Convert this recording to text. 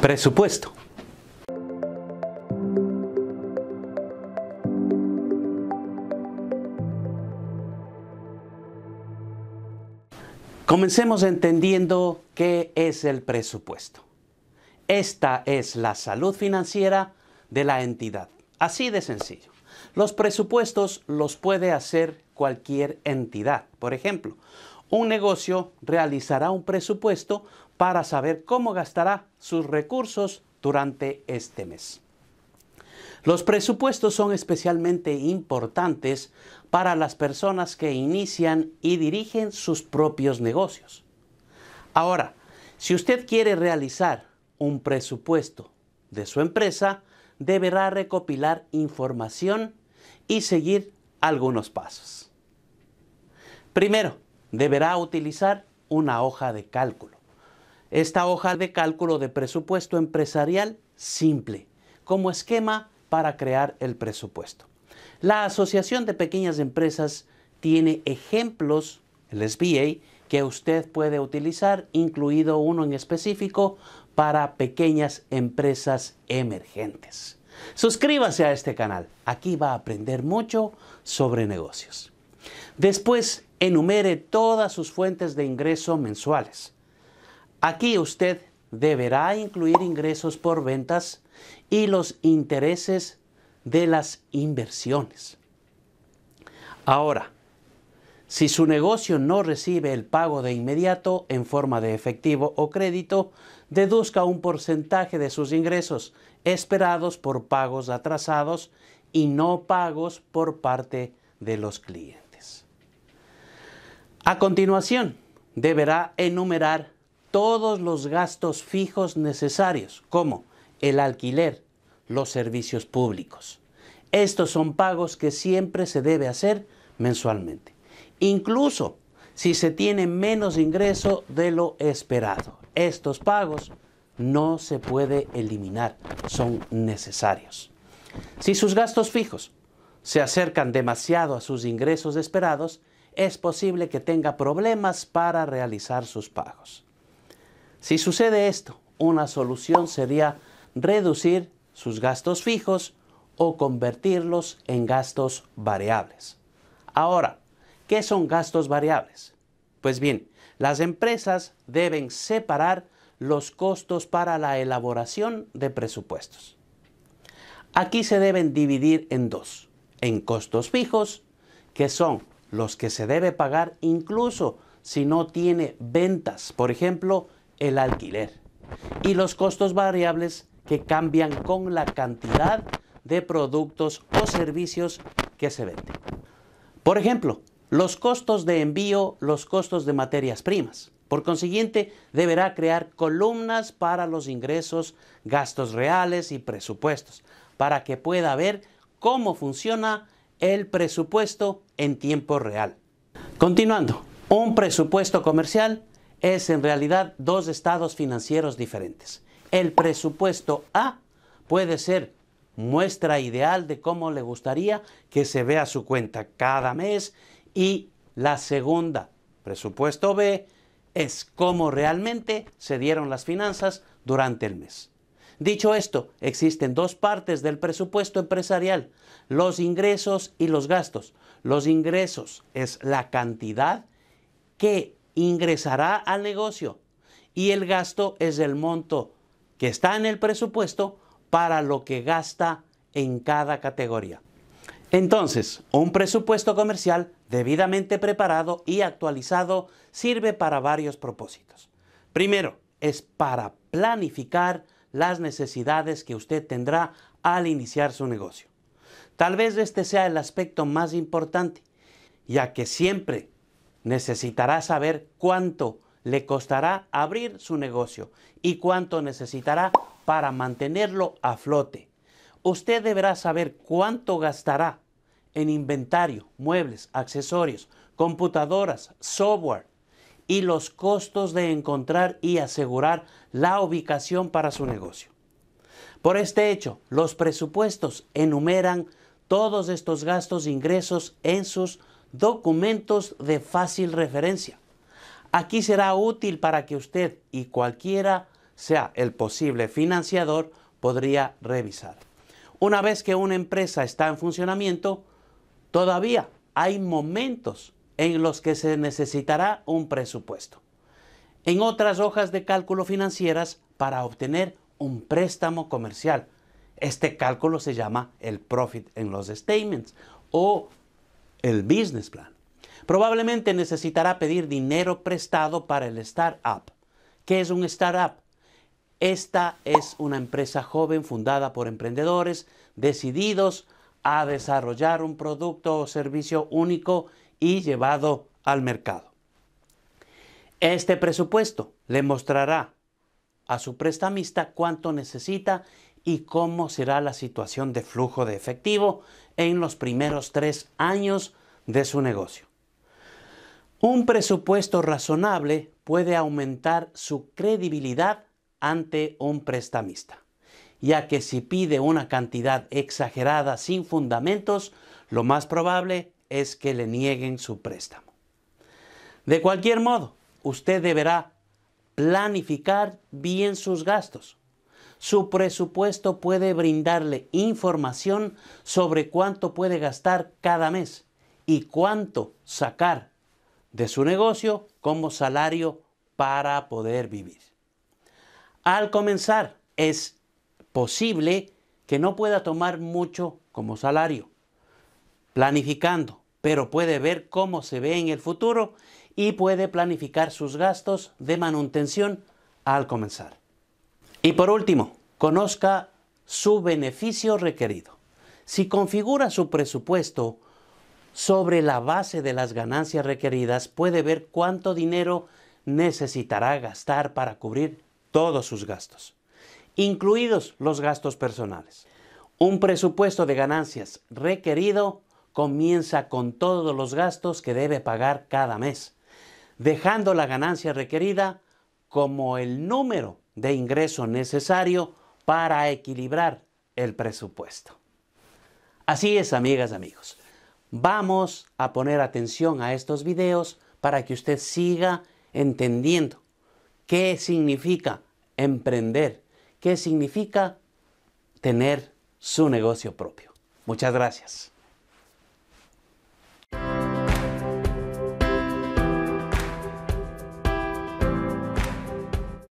Presupuesto. Comencemos entendiendo qué es el presupuesto. Esta es la salud financiera de la entidad. Así de sencillo. Los presupuestos los puede hacer cualquier entidad. Por ejemplo, un negocio realizará un presupuesto para saber cómo gastará sus recursos durante este mes. Los presupuestos son especialmente importantes para las personas que inician y dirigen sus propios negocios. Ahora, si usted quiere realizar un presupuesto de su empresa, deberá recopilar información y seguir algunos pasos. Primero, deberá utilizar una hoja de cálculo esta hoja de cálculo de presupuesto empresarial simple como esquema para crear el presupuesto. La Asociación de Pequeñas Empresas tiene ejemplos, el SBA, que usted puede utilizar, incluido uno en específico para pequeñas empresas emergentes. Suscríbase a este canal, aquí va a aprender mucho sobre negocios. Después, enumere todas sus fuentes de ingreso mensuales. Aquí usted deberá incluir ingresos por ventas y los intereses de las inversiones. Ahora, si su negocio no recibe el pago de inmediato en forma de efectivo o crédito, deduzca un porcentaje de sus ingresos esperados por pagos atrasados y no pagos por parte de los clientes. A continuación, deberá enumerar todos los gastos fijos necesarios, como el alquiler, los servicios públicos. Estos son pagos que siempre se debe hacer mensualmente, incluso si se tiene menos ingreso de lo esperado. Estos pagos no se puede eliminar, son necesarios. Si sus gastos fijos se acercan demasiado a sus ingresos esperados, es posible que tenga problemas para realizar sus pagos. Si sucede esto, una solución sería reducir sus gastos fijos o convertirlos en gastos variables. Ahora, ¿qué son gastos variables? Pues bien, las empresas deben separar los costos para la elaboración de presupuestos. Aquí se deben dividir en dos, en costos fijos, que son los que se debe pagar incluso si no tiene ventas, por ejemplo, el alquiler y los costos variables que cambian con la cantidad de productos o servicios que se venden. Por ejemplo, los costos de envío, los costos de materias primas. Por consiguiente, deberá crear columnas para los ingresos, gastos reales y presupuestos, para que pueda ver cómo funciona el presupuesto en tiempo real. Continuando, un presupuesto comercial es en realidad dos estados financieros diferentes. El presupuesto A puede ser muestra ideal de cómo le gustaría que se vea su cuenta cada mes y la segunda, presupuesto B, es cómo realmente se dieron las finanzas durante el mes. Dicho esto, existen dos partes del presupuesto empresarial, los ingresos y los gastos. Los ingresos es la cantidad que ingresará al negocio y el gasto es el monto que está en el presupuesto para lo que gasta en cada categoría. Entonces, un presupuesto comercial debidamente preparado y actualizado sirve para varios propósitos. Primero, es para planificar las necesidades que usted tendrá al iniciar su negocio. Tal vez este sea el aspecto más importante, ya que siempre necesitará saber cuánto le costará abrir su negocio y cuánto necesitará para mantenerlo a flote. Usted deberá saber cuánto gastará en inventario, muebles, accesorios, computadoras, software y los costos de encontrar y asegurar la ubicación para su negocio. Por este hecho, los presupuestos enumeran todos estos gastos e ingresos en sus documentos de fácil referencia. Aquí será útil para que usted y cualquiera sea el posible financiador podría revisar. Una vez que una empresa está en funcionamiento, todavía hay momentos en los que se necesitará un presupuesto. En otras hojas de cálculo financieras para obtener un préstamo comercial. Este cálculo se llama el profit en los statements o el business plan. Probablemente necesitará pedir dinero prestado para el startup. ¿Qué es un startup? Esta es una empresa joven fundada por emprendedores decididos a desarrollar un producto o servicio único y llevado al mercado. Este presupuesto le mostrará a su prestamista cuánto necesita y cómo será la situación de flujo de efectivo en los primeros tres años de su negocio. Un presupuesto razonable puede aumentar su credibilidad ante un prestamista, ya que si pide una cantidad exagerada sin fundamentos, lo más probable es que le nieguen su préstamo. De cualquier modo, usted deberá planificar bien sus gastos su presupuesto puede brindarle información sobre cuánto puede gastar cada mes y cuánto sacar de su negocio como salario para poder vivir. Al comenzar, es posible que no pueda tomar mucho como salario, planificando, pero puede ver cómo se ve en el futuro y puede planificar sus gastos de manutención al comenzar. Y por último, conozca su beneficio requerido. Si configura su presupuesto sobre la base de las ganancias requeridas, puede ver cuánto dinero necesitará gastar para cubrir todos sus gastos, incluidos los gastos personales. Un presupuesto de ganancias requerido comienza con todos los gastos que debe pagar cada mes, dejando la ganancia requerida como el número de ingreso necesario para equilibrar el presupuesto. Así es, amigas, amigos. Vamos a poner atención a estos videos para que usted siga entendiendo qué significa emprender, qué significa tener su negocio propio. Muchas gracias.